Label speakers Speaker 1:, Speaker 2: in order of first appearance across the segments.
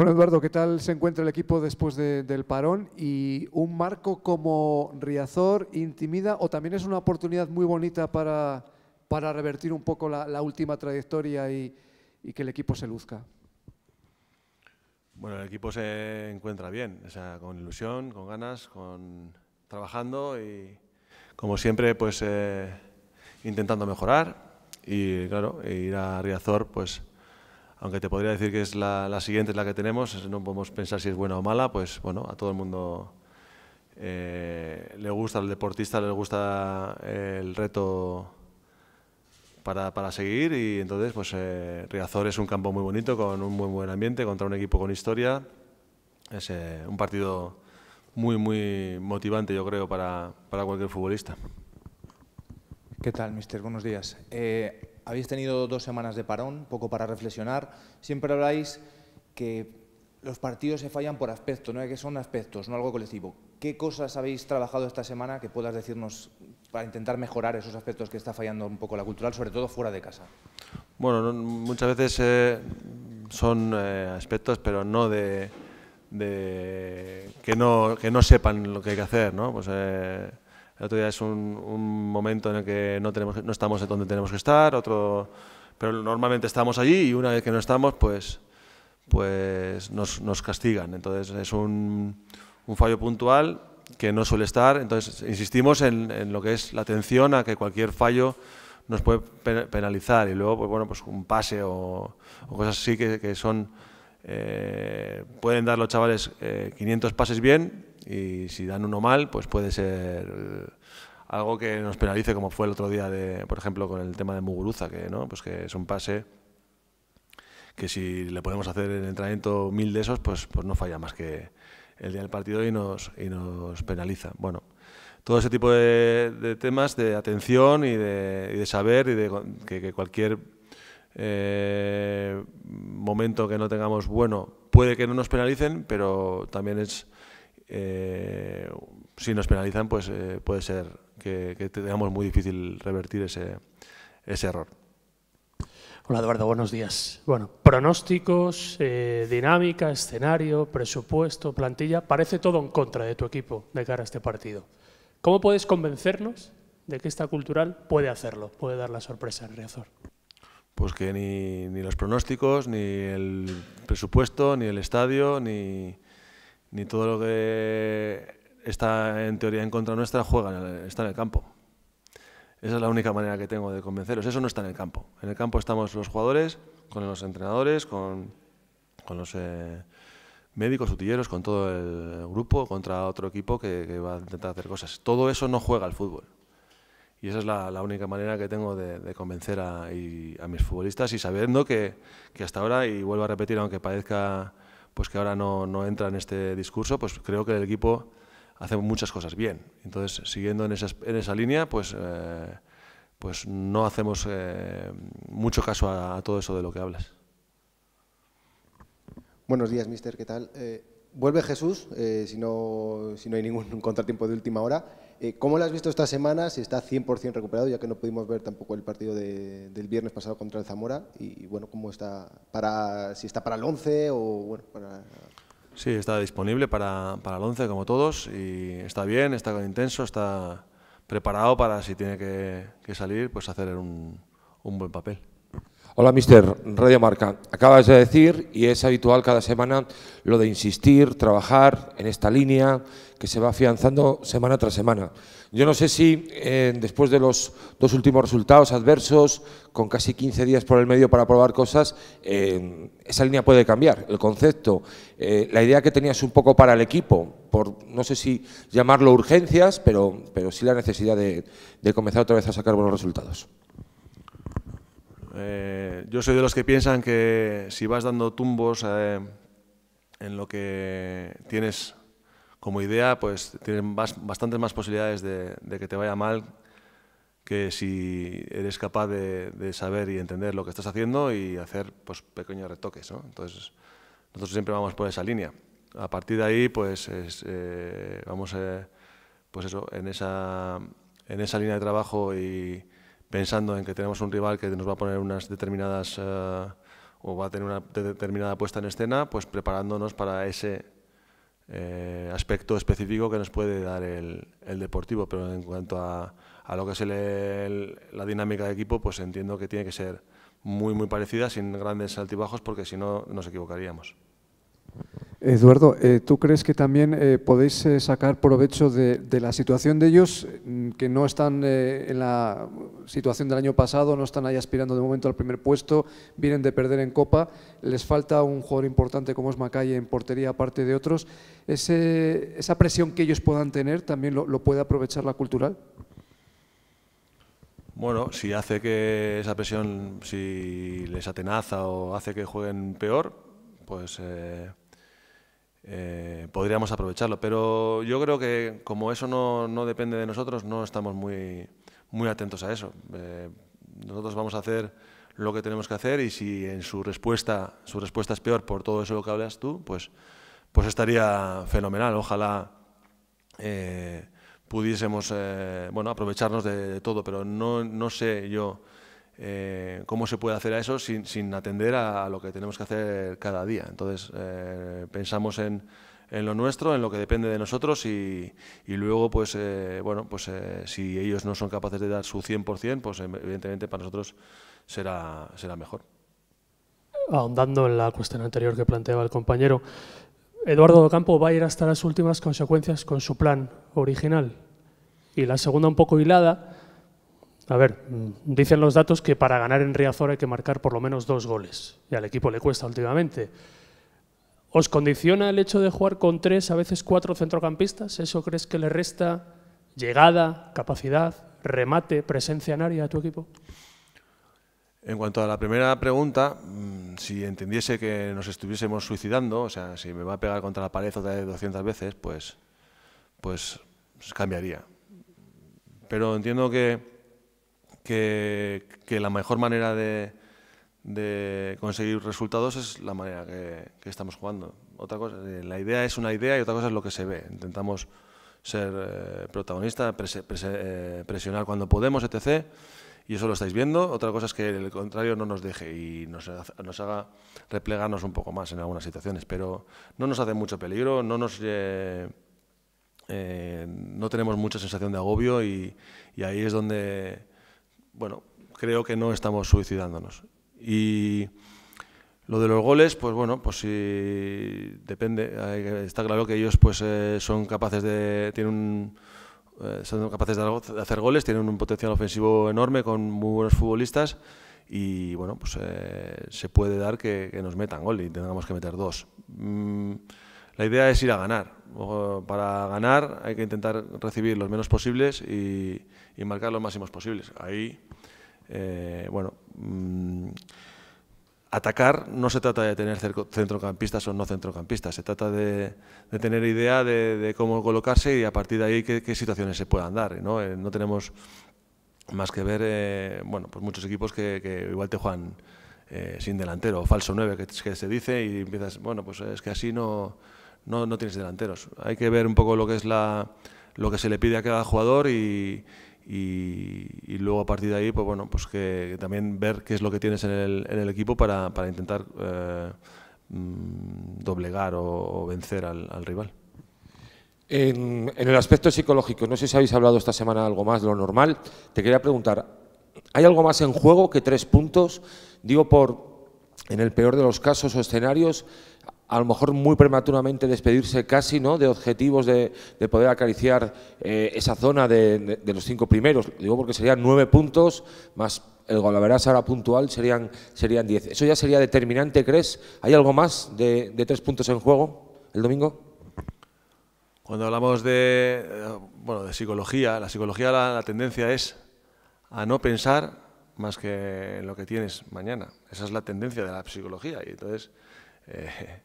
Speaker 1: Bueno, Eduardo, ¿qué tal se encuentra el equipo después del parón? ¿Y un marco como Riazor intimida o también es una oportunidad muy bonita para, revertir un poco la, última trayectoria y, que el equipo se luzca?
Speaker 2: Bueno, el equipo se encuentra bien, con ilusión, con ganas, con trabajando y, como siempre, pues eh, intentando mejorar y, claro, e ir a Riazor, pues aunque te podría decir que es la, siguiente, la que tenemos, no podemos pensar si es buena o mala, pues bueno, a todo el mundo eh, le gusta, al deportista le gusta eh, el reto para, seguir y entonces pues eh, Riazor es un campo muy bonito, con un muy buen ambiente, contra un equipo con historia, es un partido muy, muy motivante yo creo para, cualquier futbolista.
Speaker 3: ¿Qué tal, mister? Buenos días. Habéis tenido dos semanas de parón, poco para reflexionar. Siempre habláis que los partidos se fallan por aspectos, ¿no? que son aspectos, no algo colectivo. ¿Qué cosas habéis trabajado esta semana que puedas decirnos para intentar mejorar esos aspectos que está fallando un poco la cultural, sobre todo fuera de casa?
Speaker 2: Bueno, muchas veces eh, son eh, aspectos, pero no de, que no no sepan lo que hay que hacer, ¿no? Pues, eh, el otro día es un, momento en el que no, tenemos, no estamos donde tenemos que estar, otro, pero normalmente estamos allí y una vez que no estamos, pues, pues nos, castigan. Entonces es un, un, fallo puntual que no suele estar. Entonces insistimos en, en, lo que es la atención a que cualquier fallo nos puede penalizar y luego, pues bueno, pues un pase o, cosas así que, son... Eh, pueden dar los chavales 500 eh, pases bien y si dan uno mal, pues puede ser eh, algo que nos penalice, como fue el otro día, de, por ejemplo, con el tema de Muguruza, que, ¿no? pues que es un pase que si le podemos hacer en el entrenamiento mil de esos, pues, pues no falla más que el día del partido y nos, y nos penaliza. Bueno, todo ese tipo de, temas de atención y de, saber y de que, cualquier eh, momento que no tengamos bueno puede que no nos penalicen, pero también es eh, si nos penalizan, pues eh, puede ser que, tengamos muy difícil revertir ese, error. Hola Eduardo, buenos días.
Speaker 4: Bueno, pronósticos, eh, dinámica, escenario, presupuesto, plantilla, parece todo en contra de tu equipo de cara a este partido. ¿Cómo puedes convencernos de que esta cultural puede hacerlo, puede dar la sorpresa en Riazor?
Speaker 2: Pues que ni los pronósticos, ni el presupuesto, ni el estadio, ni, ni todo lo que está en teoría en contra nuestra juega, está en el campo. Esa es la única manera que tengo de convenceros. Eso no está en el campo. En el campo estamos los jugadores, con los entrenadores, con, con los eh, médicos, sutilleros, con todo el grupo, contra otro equipo que, va a intentar hacer cosas. Todo eso no juega al fútbol. Y esa es la, única manera que tengo de, convencer a, a, mis futbolistas y sabiendo que, que hasta ahora, y vuelvo a repetir, aunque parezca pues que ahora no, entra en este discurso, pues creo que el equipo hace muchas cosas bien. Entonces, siguiendo en esa, en esa línea, pues, eh, pues no hacemos eh, mucho caso a, todo eso de lo que hablas.
Speaker 3: Buenos días, mister, ¿qué tal? Eh, vuelve Jesús, si, no, si no hay ningún contratiempo de última hora. Eh, ¿Cómo lo has visto esta semana? Si está 100% recuperado, ya que no pudimos ver tampoco el partido del viernes pasado contra el Zamora. Y bueno, ¿cómo está? Para, si está para el 11 o bueno,
Speaker 2: Sí, está disponible para, el 11 como todos y está bien, está intenso, está preparado para si tiene que, que salir, pues hacer un, un buen papel.
Speaker 3: Hola, mister. Radio Marca. Acabas de decir, y es habitual cada semana, lo de insistir, trabajar en esta línea que se va afianzando semana tras semana. Yo no sé si eh, después de los dos últimos resultados adversos, con casi 15 días por el medio para probar cosas, eh, esa línea puede cambiar, el concepto, eh, la idea que tenías un poco para el equipo, por no sé si llamarlo urgencias, pero, sí la necesidad de comenzar otra vez a sacar buenos resultados.
Speaker 2: Eh, yo soy de los que piensan que si vas dando tumbos eh, en lo que tienes como idea, pues tienes bastantes más posibilidades de, que te vaya mal que si eres capaz de, saber y entender lo que estás haciendo y hacer pues, pequeños retoques. ¿no? Entonces, nosotros siempre vamos por esa línea. A partir de ahí, pues eh, vamos pues eso, en, esa, en esa línea de trabajo y, pensando en que tenemos un rival que nos va a poner unas determinadas eh, o va a tener una determinada puesta en escena, pues preparándonos para ese eh, aspecto específico que nos puede dar el, deportivo. Pero en cuanto a, lo que es la dinámica de equipo, pues entiendo que tiene que ser muy, muy parecida, sin grandes altibajos, porque si no nos equivocaríamos.
Speaker 1: Eduardo, eh, ¿tú crees que también eh, podéis eh, sacar provecho de, la situación de ellos, mm, que no están en la situación del año pasado, no están ahí aspirando de momento al primer puesto, vienen de perder en Copa, les falta un jugador importante como es Macalle en portería, aparte de otros? ¿Esa presión que ellos puedan tener también lo, puede aprovechar la cultural?
Speaker 2: Bueno, si hace que esa presión, si les atenaza o hace que jueguen peor, pues eh, podríamos aprovecharlo. Pero yo creo que como eso no, depende de nosotros, no estamos muy, muy atentos a eso. Eh, nosotros vamos a hacer lo que tenemos que hacer y si en su respuesta, su respuesta es peor por todo eso que hablas tú, pues, pues estaría fenomenal. Ojalá eh, pudiésemos bueno, aprovecharnos de, todo, pero no, no sé yo eh, cómo se puede hacer a eso sin, atender a lo que tenemos que hacer cada día. Entonces, eh, pensamos en, lo nuestro, en lo que depende de nosotros y, luego, pues, eh, bueno, pues si ellos no son capaces de dar su 100%, pues em, evidentemente para nosotros será, será mejor.
Speaker 4: Ahondando en la cuestión anterior que planteaba el compañero, Eduardo Campo va a ir hasta las últimas consecuencias con su plan original. Y la segunda un poco hilada, a ver, dicen los datos que para ganar en Riazor hay que marcar por lo menos dos goles, y al equipo le cuesta últimamente. ¿Os condiciona el hecho de jugar con tres, a veces cuatro centrocampistas? ¿Eso crees que le resta llegada, capacidad, remate, presencia en área a tu equipo?
Speaker 2: En cuanto a la primera pregunta, mm, si entendiese que nos estuviésemos suicidando, o sea, si me va a pegar contra la pared otra vez 200 veces, pues, pues cambiaría. Pero entiendo que que, la mejor manera de, conseguir resultados es la manera que, estamos jugando. Otra cosa, eh, la idea es una idea y otra cosa es lo que se ve. Intentamos ser eh, protagonista, protagonistas, eh, presionar cuando podemos, etc. Y eso lo estáis viendo. Otra cosa es que el contrario no nos deje y nos, haga replegarnos un poco más en algunas situaciones. Pero no nos hace mucho peligro, no nos... no tenemos mucha sensación de agobio y ahí es donde bueno, creo que no estamos suicidándonos. Y lo de los goles, pues bueno, pues sí, depende. Está claro que ellos pues eh, son capaces de, tienen un, eh, son capaces de hacer goles, tienen un potencial ofensivo enorme con muy buenos futbolistas y bueno, pues eh, se puede dar que, nos metan gol y tengamos que meter dos. Mm, la idea es ir a ganar. Para ganar hay que intentar recibir los menos posibles y, marcar los máximos posibles. Ahí, eh, bueno, mm, atacar no se trata de tener centrocampistas o no centrocampistas, se trata de, tener idea de, cómo colocarse y a partir de ahí qué, situaciones se puedan dar. No, eh, no tenemos más que ver eh, bueno, pues muchos equipos que, igual te juegan sin delantero, falso 9 que, que, se dice y empiezas, bueno, pues es que así no no, no tienes delanteros. Hay que ver un poco lo que es la, lo que se le pide a cada jugador y, luego a partir de ahí, pues bueno, pues que, también ver qué es lo que tienes en el, en el equipo
Speaker 3: para, intentar eh, mm, doblegar o, vencer al, rival. En, en, el aspecto psicológico, no sé si habéis hablado esta semana algo más de lo normal. Te quería preguntar, ¿hay algo más en juego que tres puntos? Digo por, en el peor de los casos o escenarios, a lo mejor muy prematuramente despedirse casi ¿no? de objetivos de, poder acariciar eh, esa zona de, los cinco primeros. digo porque serían nueve puntos más el verás ahora puntual serían, serían diez. ¿Eso ya sería determinante, crees? ¿Hay algo más de, tres puntos en juego el domingo?
Speaker 2: Cuando hablamos de, eh, bueno, de psicología, la psicología la, tendencia es a no pensar más que en lo que tienes mañana. Esa es la tendencia de la psicología y entonces... Eh,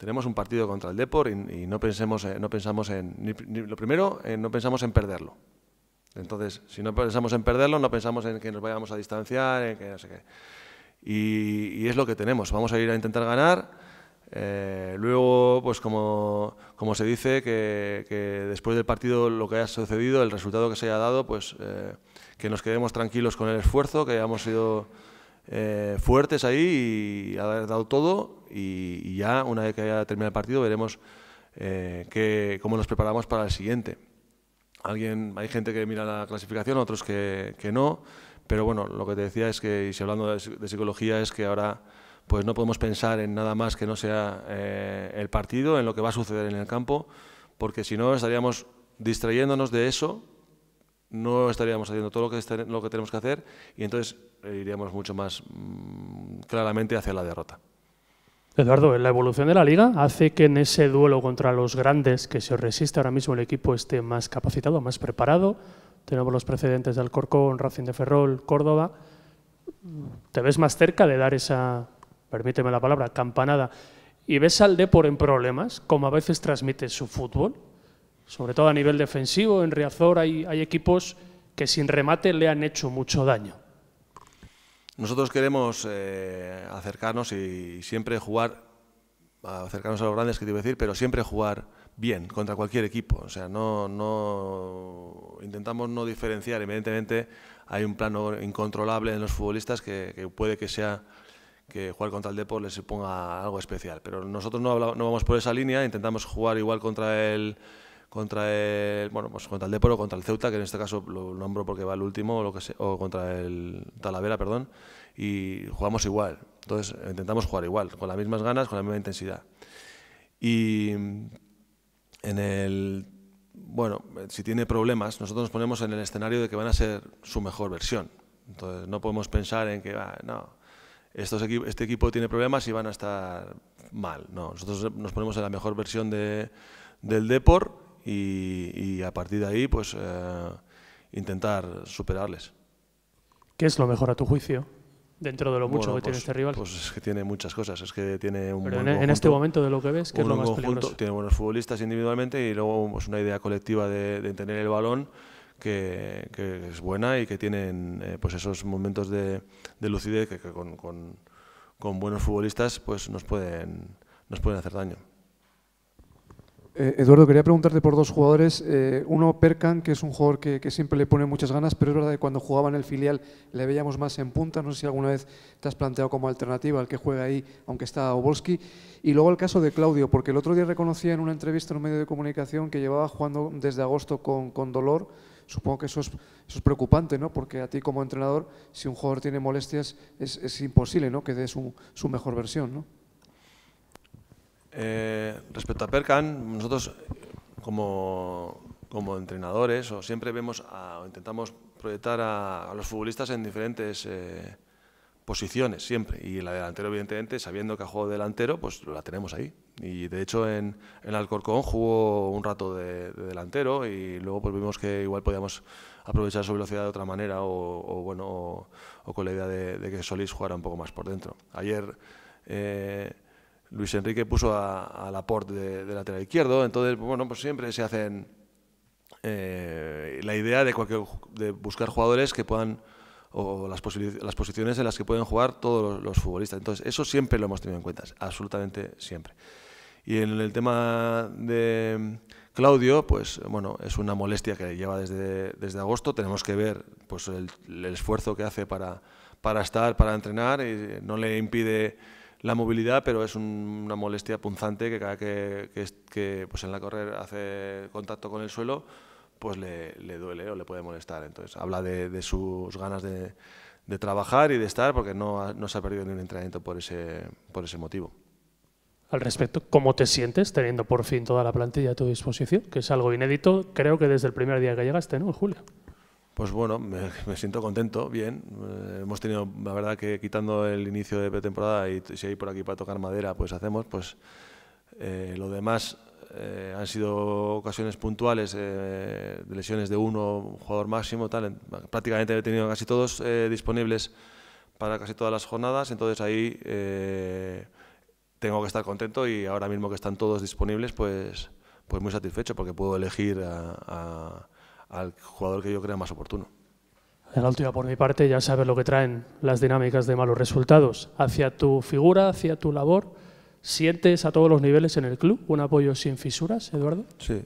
Speaker 2: tenemos un partido contra el Depor y, no, pensemos, eh, no pensamos en, lo primero, eh, no pensamos en perderlo. Entonces, si no pensamos en perderlo, no pensamos en que nos vayamos a distanciar, en que no sé qué. Y, es lo que tenemos, vamos a ir a intentar ganar. Eh, luego, pues como, como se dice, que, que, después del partido lo que haya sucedido, el resultado que se haya dado, pues que nos quedemos tranquilos con el esfuerzo, que hayamos sido eh, fuertes ahí y ha dado todo. Y, ya, una vez que haya terminado el partido, veremos eh, cómo nos preparamos para el siguiente. Alguien, hay gente que mira la clasificación, otros que, no. Pero bueno, lo que te decía es que, y si hablando de, psicología, es que ahora pues no podemos pensar en nada más que no sea eh, el partido, en lo que va a suceder en el campo, porque si no estaríamos distrayéndonos de eso no estaríamos haciendo todo lo que, tenemos que hacer y entonces eh, iríamos mucho más mm, claramente hacia la derrota.
Speaker 4: Eduardo, la evolución de la liga hace que en ese duelo contra los grandes que se resiste ahora mismo el equipo esté más capacitado, más preparado. Tenemos los precedentes del Alcorcón, Racing de Ferrol, Córdoba. ¿Te ves más cerca de dar esa, permíteme la palabra, campanada? ¿Y ves al Depor en problemas, como a veces transmite su fútbol? sobre todo a nivel defensivo, en Riazor hay, hay equipos que sin remate le han hecho mucho daño.
Speaker 2: Nosotros queremos eh, acercarnos y siempre jugar, acercarnos a los grandes que te iba a decir, pero siempre jugar bien contra cualquier equipo. O sea, no, no intentamos no diferenciar. Evidentemente hay un plano incontrolable en los futbolistas que, puede que sea que jugar contra el Depor les suponga algo especial. Pero nosotros no, hablamos, no vamos por esa línea, intentamos jugar igual contra el contra el, bueno, pues contra el Depor o contra el Ceuta, que en este caso lo nombro porque va el último, o, lo que o contra el Talavera, perdón, y jugamos igual. Entonces intentamos jugar igual, con las mismas ganas, con la misma intensidad. Y en el bueno, si tiene problemas, nosotros nos ponemos en el escenario de que van a ser su mejor versión. Entonces no podemos pensar en que, ah, no, estos este equipo tiene problemas y van a estar mal. No, nosotros nos ponemos en la mejor versión de, del Depor y, a partir de ahí pues eh, intentar superarles.
Speaker 4: ¿Qué es lo mejor a tu juicio dentro de lo mucho que tiene pues, este
Speaker 2: rival? Pues es que tiene muchas cosas, es que tiene un Pero en, este momento de lo que ves, ¿qué es lo más peligroso? Tiene buenos futbolistas individualmente y luego pues, una idea colectiva de, tener el balón que, es buena y que tienen eh, pues esos momentos de, lucidez que, con, con, buenos futbolistas pues nos pueden, nos pueden hacer daño.
Speaker 1: Eh, Eduardo, quería preguntarte por dos jugadores. Eh, uno, Perkan, que es un jugador que, siempre le pone muchas ganas, pero es verdad que cuando jugaba en el filial le veíamos más en punta. No sé si alguna vez te has planteado como alternativa al que juega ahí, aunque está Obolski. Y luego el caso de Claudio, porque el otro día reconocía en una entrevista en un medio de comunicación que llevaba jugando desde agosto con, dolor. Supongo que eso es, preocupante, ¿no? Porque a ti como entrenador, si un jugador tiene molestias, es, imposible ¿no? que dé su, su mejor versión, ¿no?
Speaker 2: Eh, respecto a Percan, nosotros como, como, entrenadores siempre vemos o intentamos proyectar a, los futbolistas en diferentes eh, posiciones siempre y la delantero evidentemente sabiendo que ha jugado delantero pues la tenemos ahí y de hecho en, en Alcorcón jugó un rato de, delantero y luego pues vimos que igual podíamos aprovechar su velocidad de otra manera o, bueno o, con la idea de, que Solís jugara un poco más por dentro ayer eh, Luis Enrique puso a, a Laporte de, lateral izquierdo, entonces, bueno, pues siempre se hacen eh, la idea de, de buscar jugadores que puedan, o las, posiciones en las que pueden jugar todos los, futbolistas. Entonces, eso siempre lo hemos tenido en cuenta, absolutamente siempre. Y en el tema de Claudio, pues bueno, es una molestia que lleva desde, agosto, tenemos que ver pues, el, esfuerzo que hace para, para estar, para entrenar, y no le impide la movilidad, pero es una molestia punzante que cada que, que, pues en la correr hace contacto con el suelo, pues le, duele o le puede molestar. Entonces habla de, sus ganas de, trabajar y de estar, porque no, no, se ha perdido ni un entrenamiento por ese, por ese motivo.
Speaker 4: Al respecto, ¿cómo te sientes teniendo por fin toda la plantilla a tu disposición? Que es algo inédito, creo que desde el primer día que llegaste, ¿no, Julio?
Speaker 2: Pues bueno, me, siento contento, bien. Eh, hemos tenido, la verdad que quitando el inicio de pretemporada y si hay por aquí para tocar madera, pues hacemos, pues eh, lo demás eh, han sido ocasiones puntuales de lesiones de uno, jugador máximo, tal. Prácticamente he tenido casi todos disponibles para casi todas las jornadas, entonces ahí tengo que estar contento y ahora mismo que están todos disponibles, pues, pues muy satisfecho porque puedo elegir a al jugador que yo crea más oportuno.
Speaker 4: En la última, por mi parte, ya sabes lo que traen las dinámicas de malos resultados. Hacia tu figura, hacia tu labor, ¿sientes a todos los niveles en el club un apoyo sin fisuras,
Speaker 2: Eduardo? Sí,